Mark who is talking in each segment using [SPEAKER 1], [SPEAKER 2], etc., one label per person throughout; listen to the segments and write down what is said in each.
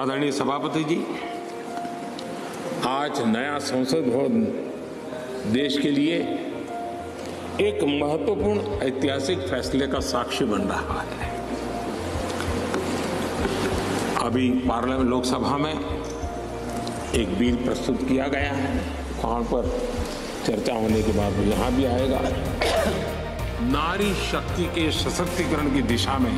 [SPEAKER 1] आदरणीय सभापति जी आज नया संसद भवन देश के लिए एक
[SPEAKER 2] महत्वपूर्ण
[SPEAKER 1] ऐतिहासिक फैसले का साक्षी बन रहा है अभी पार्लियामेंट लोकसभा में एक बिल प्रस्तुत किया गया है वहां पर चर्चा होने के बाद यहाँ भी आएगा नारी शक्ति के सशक्तिकरण
[SPEAKER 2] की दिशा में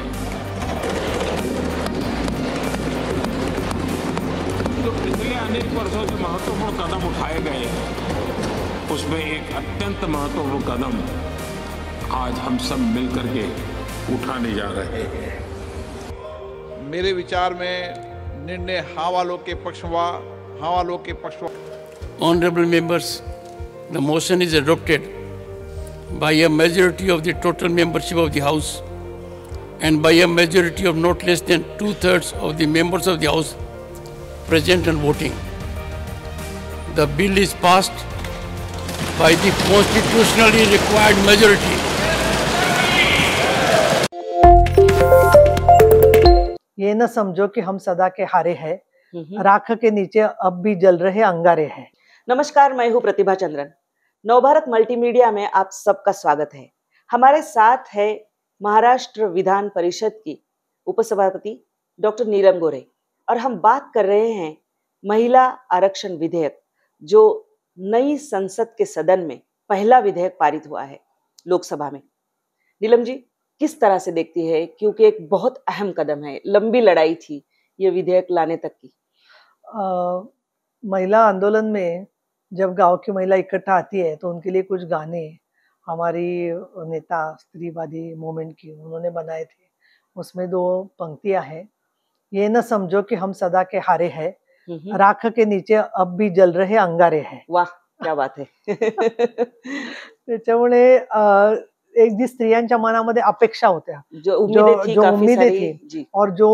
[SPEAKER 1] तो पिछले अनेक वर्षों से महत्वपूर्ण कदम उठाए गए उसमें एक अत्यंत महत्वपूर्ण कदम
[SPEAKER 2] आज हम सब मिलकर के उठाने जा रहे हैं मेरे विचार में निर्णय हा के पक्ष हुआ हा के पक्ष honourable members the motion is adopted by a majority of the total membership of the house and by a majority of not less than two thirds of the members of the house present and voting. The bill is passed by the constitutionally required majority.
[SPEAKER 1] ये न समझो कि हम सदा के हारे हैं राख के नीचे अब भी जल रहे अंगारे हैं
[SPEAKER 2] नमस्कार मैं हूँ प्रतिभा चंद्रन नवभारत मल्टीमीडिया में आप सबका स्वागत है हमारे साथ है महाराष्ट्र विधान परिषद की उपसभापति डॉक्टर नीलम गोरे और हम बात कर रहे हैं महिला आरक्षण विधेयक जो नई संसद के सदन में पहला विधेयक पारित हुआ है लोकसभा में नीलम जी किस तरह से देखती है क्योंकि एक बहुत अहम कदम है लंबी लड़ाई थी ये विधेयक लाने तक की
[SPEAKER 1] आ, महिला आंदोलन में जब गांव की महिला इकट्ठा आती है तो उनके लिए कुछ गाने हमारी नेता स्त्रीवादी मूवमेंट की उन्होंने बनाए थे उसमें दो पंक्तियां हैं ये ना समझो कि हम सदा के हारे हैं राख के नीचे अब भी जल रहे अंगारे हैं
[SPEAKER 2] वाह क्या बात है
[SPEAKER 1] एक जी स्त्रियांच्या मनामध्ये अपेक्षा होत्या जो उम्मीदें थी, थी और जो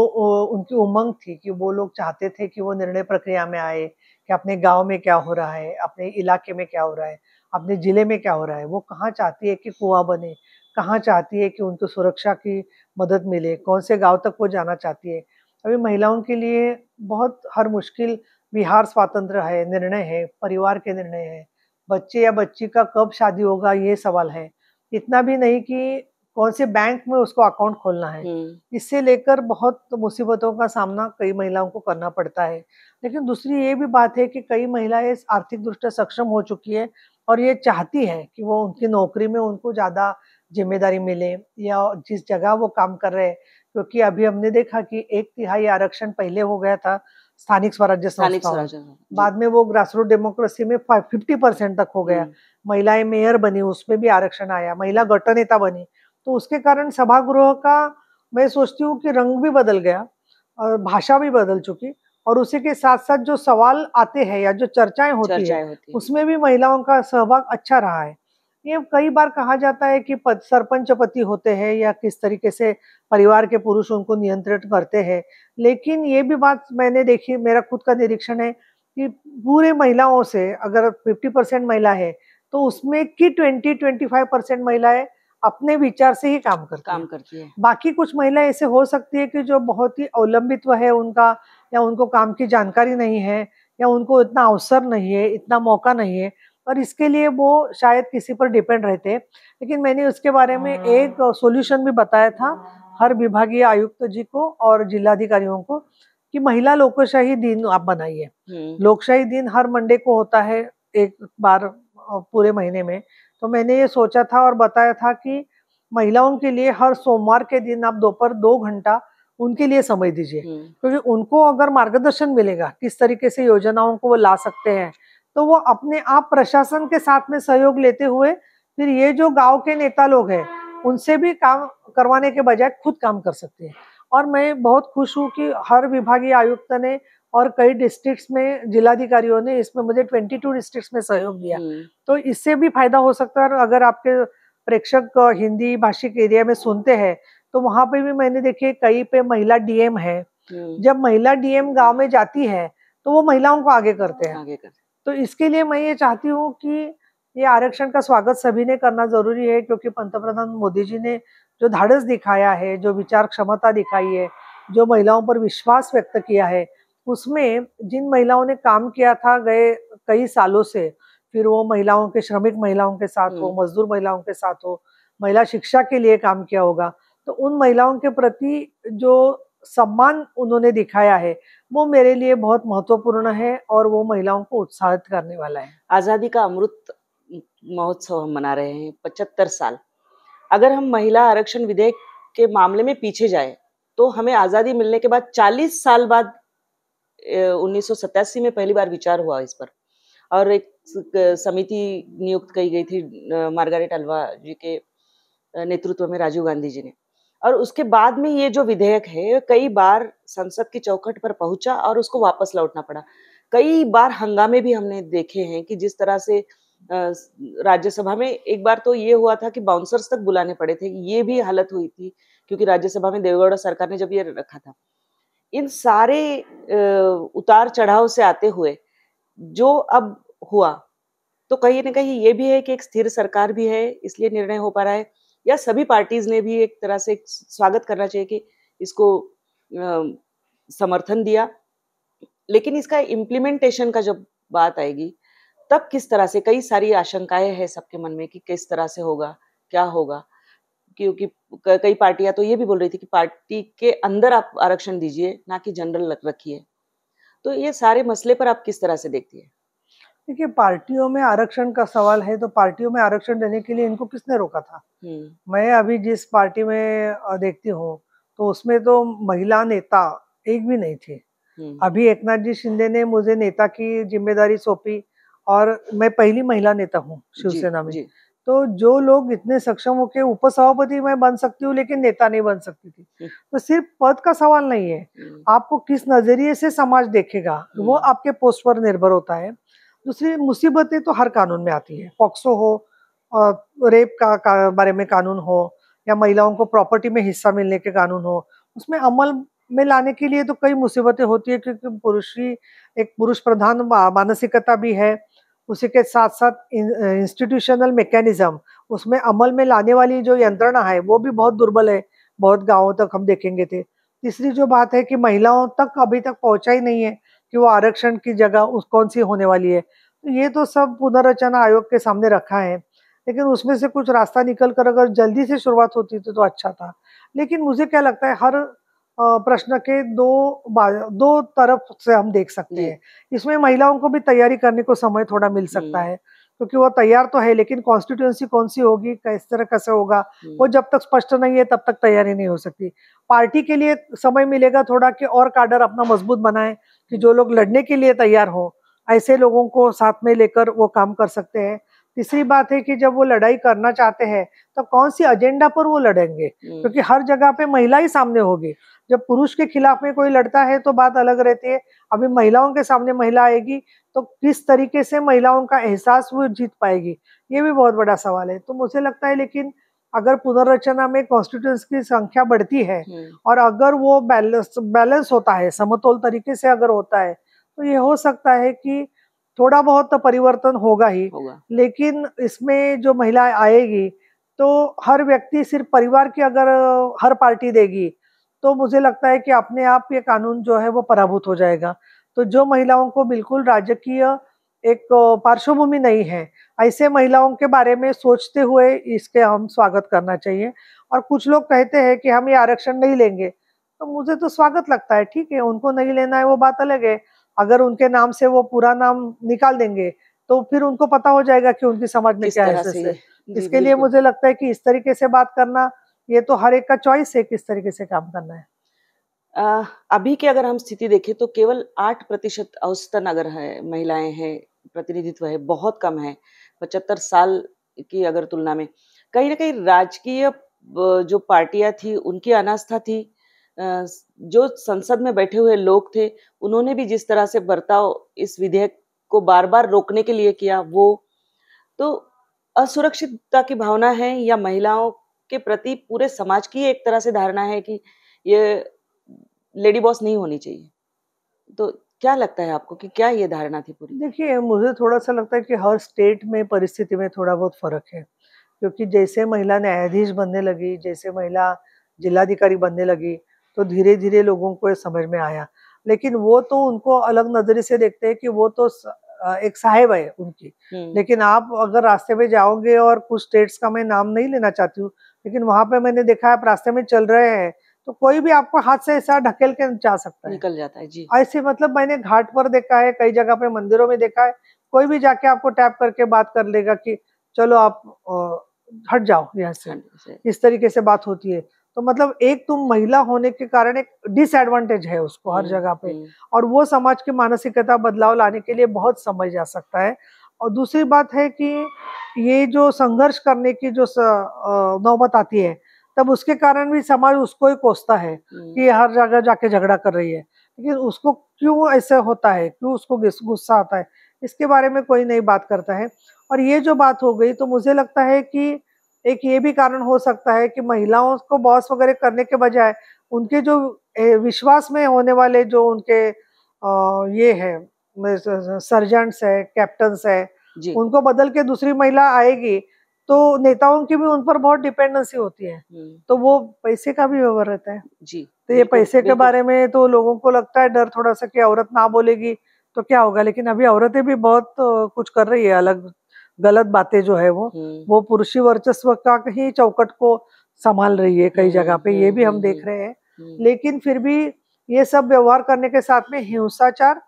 [SPEAKER 1] उनकी उमंग थी कि वो लोग चाहते थे कि वो निर्णय प्रक्रिया में आए कि अपने गांव में क्या हो रहा है अपने इलाके में क्या हो रहा है अपने जिले में क्या हो रहा है वो कहाँ चाहती है कि कुआ बने कहाँ चाहती है कि उनको सुरक्षा की मदद मिले कौन से गांव तक वो जाना चाहती है अभी महिलाओं के लिए बहुत हर मुश्किल बिहार स्वातंत्र है निर्णय है परिवार के निर्णय है बच्चे या बच्ची का कब शादी होगा ये सवाल है इतना भी नहीं कि कौन से बैंक में उसको अकाउंट खोलना है हम्म। इससे लेकर बहुत मुसीबतों का सामना कई महिलाओं को करना पड़ता है लेकिन दूसरी ये भी बात है कि कई महिलाएं आर्थिक दृष्टि सक्षम हो चुकी है और ये चाहती है कि वो उनकी नौकरी में उनको ज़्यादा जिम्मेदारी मिले या जिस जगह वो काम कर रहे हैं क्योंकि अभी हमने देखा कि एक तिहाई आरक्षण पहले हो गया था स्थानिक स्वराज्य संस्था बाद में वो ग्रासरूट डेमोक्रेसी में फिफ्टी परसेंट तक हो गया हम्म। महिलाएं मेयर बनी उसमें भी आरक्षण आया महिला गट नेता बनी तो उसके कारण सभागृह का मैं सोचती हूँ कि रंग भी बदल गया और भाषा भी बदल चुकी और उसी के साथ साथ जो सवाल आते हैं या जो चर्चाएं होती है उसमें भी महिलाओं का सहभाग अच्छा रहा है ये कई बार कहा जाता है कि पद, सरपंच पति होते हैं या किस तरीके से परिवार के पुरुष उनको नियंत्रित करते हैं लेकिन ये भी बात मैंने देखी मेरा खुद का निरीक्षण है कि पूरे महिलाओं से अगर 50 परसेंट महिला है तो उसमें की 20 25 परसेंट महिलाएं अपने विचार से ही काम करती काम करती है बाकी कुछ महिला ऐसे हो सकती है कि जो बहुत ही अवलंबित्व है उनका या उनको काम की जानकारी नहीं है या उनको इतना अवसर नहीं है इतना मौका नहीं है और इसके लिए वो शायद किसी पर डिपेंड रहते लेकिन मैंने उसके बारे में हाँ। एक सॉल्यूशन भी बताया था हर विभागीय आयुक्त जी को और जिलाधिकारियों को कि महिला लोकशाही दिन आप बनाइए हम्म। लोकशाही दिन हर मंडे को होता है एक बार पूरे महीने में तो मैंने ये सोचा था और बताया था कि महिलाओं के लिए हर सोमवार के दिन आप दोपहर दो घंटा उनके लिए समय दीजिए हम्म। क्योंकि उनको अगर मार्गदर्शन मिलेगा किस तरीके से योजनाओं को वो ला सकते हैं तो वो अपने आप प्रशासन के साथ में सहयोग लेते हुए फिर ये जो गांव के नेता लोग हैं उनसे भी काम करवाने के बजाय खुद काम कर सकते हैं और मैं बहुत खुश हूँ कि हर विभागीय आयुक्त ने और कई डिस्ट्रिक्ट्स में जिलाधिकारियों ने इसमें मुझे 22 डिस्ट्रिक्ट्स में सहयोग दिया हम्म। तो इससे भी फायदा हो सकता है अगर आपके प्रेक्षक हिंदी भाषिक एरिया में सुनते हैं तो वहां पे भी मैंने देखे कई पे महिला डीएम है हम्म। जब महिला डीएम गांव में जाती है तो वो महिलाओं को आगे करते हैं आगे करते तो इसके लिए मैं ये चाहती हूँ कि ये आरक्षण का स्वागत सभी ने करना जरूरी है क्योंकि पंतप्रधान मोदी जी ने जो धाड़स दिखाया है जो विचार क्षमता दिखाई है जो महिलाओं पर विश्वास व्यक्त किया है उसमें जिन महिलाओं ने काम किया था गए कई सालों से फिर वो महिलाओं के श्रमिक महिलाओं के साथ हो हम्म। मजदूर महिलाओं के साथ हो महिला शिक्षा के लिए काम किया होगा तो उन महिलाओं के प्रति जो सम्मान उन्होंने दिखाया है वो मेरे लिए बहुत महत्वपूर्ण है और वो महिलाओं को उत्साहित करने वाला है
[SPEAKER 2] आज़ादी का अमृत महोत्सव हम मना रहे हैं पचहत्तर साल अगर हम महिला आरक्षण विधेयक के मामले में पीछे जाए तो हमें आज़ादी मिलने के बाद 40 साल बाद उन्नीस में पहली बार विचार हुआ इस पर और एक समिति नियुक्त की गई थी मार्गारेट अल्वा जी के नेतृत्व में राजीव गांधी जी ने और उसके बाद में ये जो विधेयक है कई बार संसद की चौखट पर पहुंचा और उसको वापस लौटना पड़ा कई बार हंगामे भी हमने देखे हैं कि जिस तरह से राज्यसभा में एक बार तो ये हुआ था कि बाउंसर्स तक बुलाने पड़े थे ये भी हालत हुई थी क्योंकि राज्यसभा में देवेगौड़ा सरकार ने जब ये रखा था इन सारे उतार चढ़ाव से आते हुए जो अब हुआ तो कहीं ना कहीं ये भी है कि एक स्थिर सरकार भी है इसलिए निर्णय हो पा रहा है या सभी पार्टीज ने भी एक तरह से स्वागत करना चाहिए कि इसको समर्थन दिया लेकिन इसका इम्प्लीमेंटेशन का जब बात आएगी तब किस तरह से कई सारी आशंकाएं हैं सबके मन में कि किस तरह से होगा क्या होगा क्योंकि कई पार्टियां तो ये भी बोल रही थी कि पार्टी के अंदर आप आरक्षण दीजिए ना कि जनरल रखिए तो ये सारे मसले पर आप किस तरह से देखती है
[SPEAKER 1] देखिए पार्टियों में आरक्षण का सवाल है तो पार्टियों में आरक्षण देने के लिए इनको किसने रोका था हम्म। मैं अभी जिस पार्टी में देखती हूँ तो उसमें तो महिला नेता एक भी नहीं थी हम्म। अभी एक नाथ जी शिंदे ने मुझे नेता की जिम्मेदारी सौंपी और मैं पहली महिला नेता हूँ शिवसेना में तो जो लोग इतने सक्षम हो के उपसभापति मैं बन सकती हूँ लेकिन नेता नहीं बन सकती थी हम्म। तो सिर्फ पद का सवाल नहीं है आपको किस नजरिए से समाज देखेगा वो आपके पोस्ट पर निर्भर होता है दूसरी मुसीबतें तो हर कानून में आती है पॉक्सो हो रेप का, का बारे में कानून हो या महिलाओं को प्रॉपर्टी में हिस्सा मिलने के कानून हो उसमें अमल में लाने के लिए तो कई मुसीबतें होती है क्योंकि पुरुषी एक पुरुष प्रधान मानसिकता भी है उसी के साथ साथ इंस्टीट्यूशनल मैकेनिज्म उसमें अमल में लाने वाली जो यंत्रणा है वो भी बहुत दुर्बल है बहुत गाँवों तक हम देखेंगे थे तीसरी जो बात है कि महिलाओं तक अभी तक पहुंचा ही नहीं है कि वो आरक्षण की जगह उस कौन सी होने वाली है तो ये तो सब पुनर्रचना आयोग के सामने रखा है लेकिन उसमें से कुछ रास्ता निकल कर अगर जल्दी से शुरुआत होती तो, तो अच्छा था लेकिन मुझे क्या लगता है हर प्रश्न के दो दो तरफ से हम देख सकते हैं इसमें महिलाओं को भी तैयारी करने को समय थोड़ा मिल सकता है क्योंकि वो तैयार तो है लेकिन कॉन्स्टिट्यूएंसी कौन सी होगी किस तरह कैसे होगा हम्म। वो जब तक स्पष्ट नहीं है तब तक तैयारी नहीं हो सकती पार्टी के लिए समय मिलेगा थोड़ा कि और काडर अपना मजबूत बनाए कि जो लोग लड़ने के लिए तैयार हो ऐसे लोगों को साथ में लेकर वो काम कर सकते हैं तीसरी बात है कि जब वो लड़ाई करना चाहते हैं तो कौन सी एजेंडा पर वो लड़ेंगे हम्म। क्योंकि हर जगह पे महिला ही सामने होगी जब पुरुष के खिलाफ में कोई लड़ता है तो बात अलग रहती है अभी महिलाओं के सामने महिला आएगी तो किस तरीके से महिलाओं का एहसास वो जीत पाएगी ये भी बहुत बड़ा सवाल है तो मुझे लगता है लेकिन अगर पुनर्रचना में कॉन्स्टिट्यूंस की संख्या बढ़ती है हम्म। और अगर वो बैलेंस बैलेंस होता है समतोल तरीके से अगर होता है तो ये हो सकता है कि थोड़ा बहुत तो परिवर्तन होगा ही होगा। लेकिन इसमें जो महिला आएगी तो हर व्यक्ति सिर्फ परिवार की अगर हर पार्टी देगी तो मुझे लगता है कि अपने आप ये कानून जो है वो पराभूत हो जाएगा तो जो महिलाओं को बिल्कुल राजकीय एक पार्श्वभूमि नहीं है ऐसे महिलाओं के बारे में सोचते हुए इसके हम स्वागत करना चाहिए और कुछ लोग कहते हैं कि हम ये आरक्षण नहीं लेंगे तो मुझे तो स्वागत लगता है ठीक है उनको नहीं लेना है वो बात अलग है अगर उनके नाम से वो पूरा नाम निकाल देंगे तो फिर उनको पता हो जाएगा कि उनकी समाज में क्या है इसके लिए मुझे लगता है कि इस तरीके से बात करना ये तो हर एक का चॉइस है किस तरीके से काम करना है
[SPEAKER 2] आ, अभी की अगर हम स्थिति देखें तो केवल आठ प्रतिशत औसतन अगर है महिलाएं हैं प्रतिनिधित्व है बहुत कम है पचहत्तर साल की अगर तुलना में कहीं ना कहीं राजकीय जो पार्टियां थी उनकी अनास्था थी जो संसद में बैठे हुए लोग थे उन्होंने भी जिस तरह से बर्ताव इस विधेयक को बार बार रोकने के लिए किया वो तो असुरक्षितता की भावना है या महिलाओं के प्रति पूरे समाज की एक तरह से धारणा है कि ये लेडी बॉस नहीं होनी चाहिए तो क्या लगता है आपको कि क्या ये धारणा थी पूरी
[SPEAKER 1] देखिए मुझे थोड़ा सा लगता है कि हर स्टेट में परिस्थिति में थोड़ा बहुत फर्क है क्योंकि जैसे महिला न्यायाधीश बनने लगी जैसे महिला जिलाधिकारी बनने लगी तो धीरे धीरे लोगों को समझ में आया लेकिन वो तो उनको अलग नजरे से देखते हैं कि वो तो एक साहेब है उनकी हम्म। लेकिन आप अगर रास्ते में जाओगे और कुछ स्टेट्स का मैं नाम नहीं लेना चाहती हूँ लेकिन वहां पे मैंने देखा आप रास्ते में चल रहे हैं तो कोई भी आपको हाथ से ऐसा ढकेल के जा सकता है
[SPEAKER 2] निकल जाता है जी ऐसे
[SPEAKER 1] मतलब मैंने घाट पर देखा है कई जगह पे मंदिरों में देखा है कोई भी जाके आपको टैप करके बात कर लेगा कि चलो आप हट जाओ यहाँ से इस तरीके से बात होती है तो मतलब एक तुम महिला होने के कारण एक डिसएडवांटेज है उसको हर हम्म, जगह पे हम्म। और वो समाज की मानसिकता बदलाव लाने के लिए बहुत समय जा सकता है और दूसरी बात है कि ये जो संघर्ष करने की जो नौबत आती है तब उसके कारण भी समाज उसको ही कोसता है हम्म। कि हर जगह जाके झगड़ा कर रही है लेकिन उसको क्यों ऐसा होता है क्यों उसको गुस्सा आता है इसके बारे में कोई नहीं बात करता है और ये जो बात हो गई तो मुझे लगता है कि एक ये भी कारण हो सकता है कि महिलाओं को बॉस वगैरह करने के बजाय उनके जो विश्वास में होने वाले जो उनके ये है सर्जेंट्स है कैप्टन्स है उनको बदल के दूसरी महिला आएगी तो नेताओं की भी उन पर बहुत डिपेंडेंसी होती है हम्म। तो वो पैसे का भी व्यवहार रहता है जी तो ये पैसे के बारे में तो लोगों को लगता है डर थोड़ा सा कि औरत ना बोलेगी तो क्या होगा लेकिन अभी औरतें भी बहुत कुछ कर रही है अलग गलत बातें जो है वो हम्म। वो पुरुषी वर्चस्व का ही चौकट को संभाल रही है कई हम्म, जगह पे ये भी हम हम्म, देख रहे हैं लेकिन फिर भी ये सब व्यवहार करने के साथ में हिंसाचार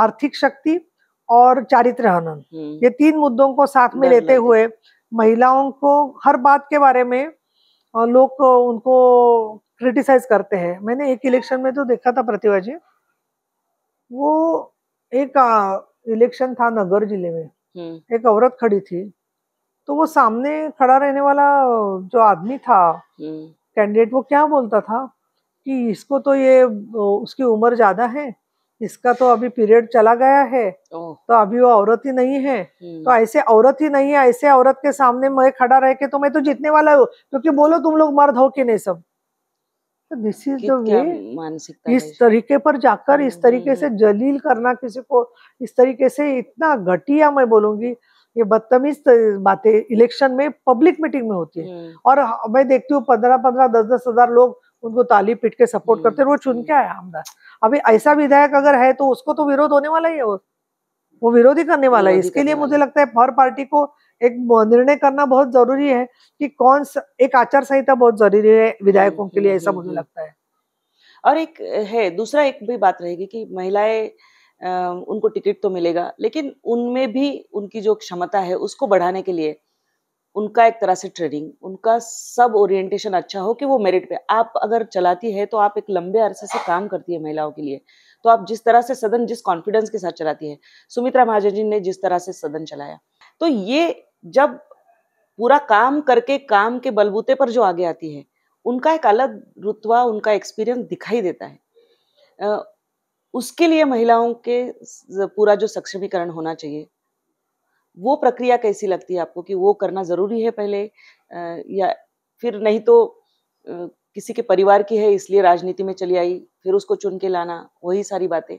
[SPEAKER 1] आर्थिक शक्ति और चारित्र हनन ये तीन मुद्दों को साथ में लेते हुए महिलाओं को हर बात के बारे में लोग उनको क्रिटिसाइज करते हैं मैंने एक इलेक्शन में तो देखा था प्रतिभा जी वो एक इलेक्शन था नगर जिले में हम्म। एक औरत खड़ी थी तो वो सामने खड़ा रहने वाला जो आदमी था हम्म। कैंडिडेट वो क्या बोलता था कि इसको तो ये उसकी उम्र ज्यादा है इसका तो अभी पीरियड चला गया है तो अभी वो औरत ही नहीं है हम्म। तो ऐसे औरत ही नहीं है ऐसे औरत के सामने मैं खड़ा रह के तो मैं तो जीतने वाला हूँ क्योंकि बोलो तुम लोग मर्द हो कि नहीं सब तो दिस इज द वे इस तरीके पर जाकर इस हम्म, तरीके हम्म, से हम्म। जलील करना किसी को इस तरीके से इतना घटिया मैं बोलूंगी ये बदतमीज बातें इलेक्शन में पब्लिक मीटिंग में होती है और मैं देखती हूँ पंद्रह पंद्रह दस दस हजार लोग उनको ताली पीट के सपोर्ट करते हैं वो चुन के आया आमदार अभी ऐसा विधायक अगर है तो उसको तो विरोध होने वाला ही है वो वो विरोध करने वाला है इसके लिए मुझे लगता है हर पार्टी को एक निर्णय करना बहुत जरूरी है कि कौन सा एक आचार संहिता बहुत जरूरी है विधायकों के लिए ऐसा मुझे हम्म, हम्म, लगता
[SPEAKER 2] है हम्म। और एक है दूसरा एक भी बात रहेगी कि महिलाएं उनको टिकट तो मिलेगा लेकिन उनमें भी उनकी जो क्षमता है उसको बढ़ाने के लिए उनका एक तरह से ट्रेनिंग उनका सब ओरिएंटेशन अच्छा हो कि वो मेरिट पे आप अगर चलाती है तो आप एक लंबे अरसे से काम करती है महिलाओं के लिए तो आप जिस तरह से सदन जिस कॉन्फिडेंस के साथ चलाती है सुमित्रा महाजन जी ने जिस तरह से सदन चलाया तो ये जब पूरा काम करके काम के बलबूते पर जो आगे आती है उनका एक अलग रुतवा उनका एक्सपीरियंस दिखाई देता है उसके लिए महिलाओं के पूरा जो सक्षमीकरण होना चाहिए वो प्रक्रिया कैसी लगती है आपको कि वो करना ज़रूरी है पहले या फिर नहीं तो किसी के परिवार की है इसलिए राजनीति में चली आई फिर उसको चुन के लाना वही सारी बातें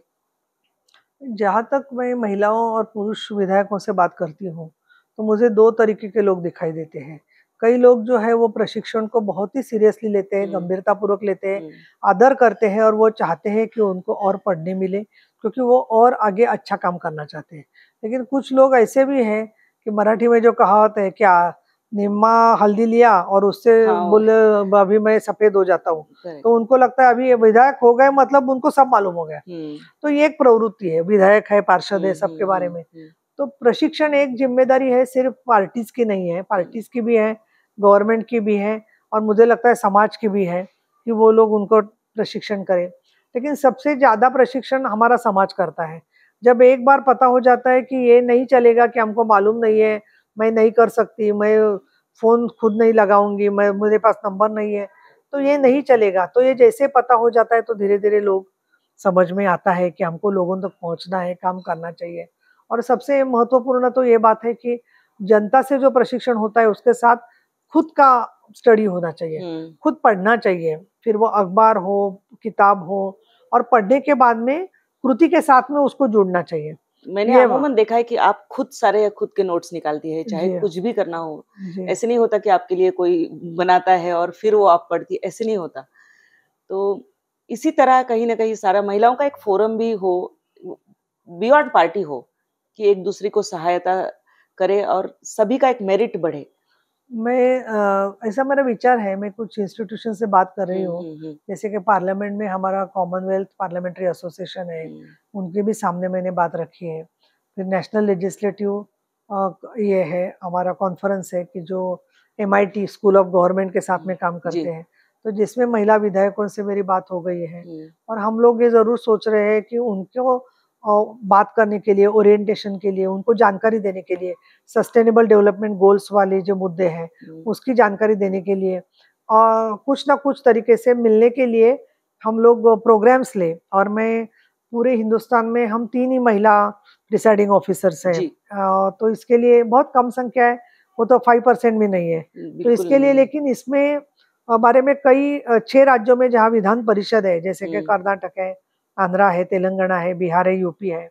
[SPEAKER 1] जहाँ तक मैं महिलाओं और पुरुष विधायकों से बात करती हूँ तो मुझे दो तरीके के लोग दिखाई देते हैं कई लोग जो है वो प्रशिक्षण को बहुत ही सीरियसली लेते हैं हम्म। गंभीरतापूर्वक लेते हैं हम्म। आदर करते हैं और वो चाहते हैं कि उनको और पढ़ने मिले क्योंकि वो और आगे अच्छा काम करना चाहते हैं लेकिन कुछ लोग ऐसे भी हैं कि मराठी में जो कहावत है क्या निम्मा हल्दी लिया और उससे हाँ। बोले अभी मैं सफेद हो जाता हूँ तो उनको लगता है अभी विधायक हो गए मतलब उनको सब मालूम हो गया हम्म। तो ये एक प्रवृत्ति है विधायक है पार्षद है सबके बारे में तो प्रशिक्षण एक जिम्मेदारी है सिर्फ पार्टीज़ की नहीं है पार्टीज़ की भी है गवर्नमेंट की भी है और मुझे लगता है समाज की भी है कि वो लोग उनको प्रशिक्षण करें लेकिन सबसे ज़्यादा प्रशिक्षण हमारा समाज करता है जब एक बार पता हो जाता है कि ये नहीं चलेगा कि हमको मालूम नहीं है मैं नहीं कर सकती मैं फ़ोन खुद नहीं लगाऊंगी मैं मेरे पास नंबर नहीं है तो ये नहीं चलेगा तो ये जैसे पता हो जाता है तो धीरे धीरे लोग समझ में आता है कि हमको लोगों तक तो पहुंचना है काम करना चाहिए और सबसे महत्वपूर्ण तो ये बात है कि जनता से जो प्रशिक्षण होता है उसके साथ खुद का स्टडी होना चाहिए हम्म। खुद पढ़ना चाहिए फिर वो अखबार हो किताब हो और पढ़ने के बाद में कृति के साथ में उसको जुड़ना चाहिए मैंने अमूमन
[SPEAKER 2] देखा है कि आप खुद सारे खुद के नोट्स निकालती है चाहे कुछ भी करना हो ऐसे नहीं होता कि आपके लिए कोई बनाता है और फिर वो आप पढ़ती ऐसे नहीं होता तो इसी तरह कहीं ना कहीं सारा महिलाओं का एक फोरम भी हो बियॉन्ड पार्टी हो कि एक दूसरे को सहायता करे और सभी का एक मेरिट बढ़े
[SPEAKER 1] मैं आ, ऐसा मेरा विचार है मैं कुछ इंस्टीट्यूशन से बात कर रही हम्म, हूँ हम्म, हम्म। जैसे कि पार्लियामेंट में हमारा कॉमनवेल्थ पार्लियामेंट्री एसोसिएशन है उनके भी सामने मैंने बात रखी है फिर नेशनल लेजिस्लेटिव ये है हमारा कॉन्फ्रेंस है कि जो एम स्कूल ऑफ गवर्नमेंट के साथ में काम करते हैं तो जिसमें महिला विधायकों से मेरी बात हो गई है और हम लोग ये ज़रूर सोच रहे हैं कि उनको बात करने के लिए ओरिएंटेशन के लिए उनको जानकारी देने के लिए सस्टेनेबल डेवलपमेंट गोल्स वाले जो मुद्दे हैं हम्म। उसकी जानकारी देने के लिए और कुछ ना कुछ तरीके से मिलने के लिए हम लोग प्रोग्राम्स ले और मैं पूरे हिंदुस्तान में हम तीन ही महिला डिसाइडिंग ऑफिसर्स हैं तो इसके लिए बहुत कम संख्या है वो तो फाइव परसेंट भी नहीं है हम्म, तो इसके लिए लेकिन इसमें हमारे में कई छह राज्यों में जहाँ विधान परिषद है जैसे कि हम्म। कर्नाटक है आंध्रा है तेलंगाना है बिहार है यूपी है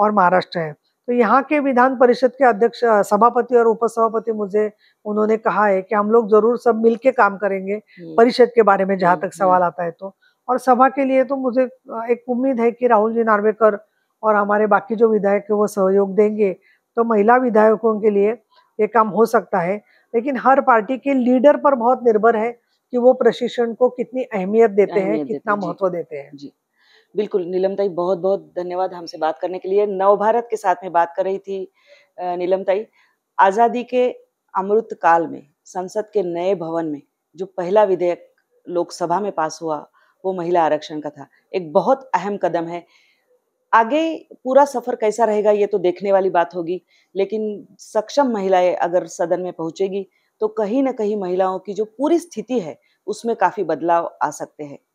[SPEAKER 1] और महाराष्ट्र है तो यहाँ के विधान परिषद के अध्यक्ष सभापति और उपसभापति मुझे उन्होंने कहा है कि हम लोग जरूर सब मिल काम करेंगे हम्म। परिषद के बारे में जहाँ तक हम्म। सवाल आता है तो और सभा के लिए तो मुझे एक उम्मीद है कि राहुल जी नार्वेकर और हमारे बाकी जो विधायक है वो सहयोग देंगे तो महिला विधायकों के लिए ये काम हो सकता है लेकिन हर पार्टी के लीडर पर बहुत निर्भर है कि वो प्रशिक्षण को कितनी अहमियत देते हैं कितना महत्व देते हैं जी
[SPEAKER 2] बिल्कुल नीलमताई बहुत बहुत धन्यवाद हमसे बात करने के लिए नव भारत के साथ में बात कर रही थी नीलमताई आज़ादी के अमृत काल में संसद के नए भवन में जो पहला विधेयक लोकसभा में पास हुआ वो महिला आरक्षण का था एक बहुत अहम कदम है आगे पूरा सफर कैसा रहेगा ये तो देखने वाली बात होगी लेकिन सक्षम महिलाएं अगर सदन में पहुंचेगी तो कहीं ना कहीं महिलाओं की जो पूरी स्थिति है उसमें काफी बदलाव आ सकते हैं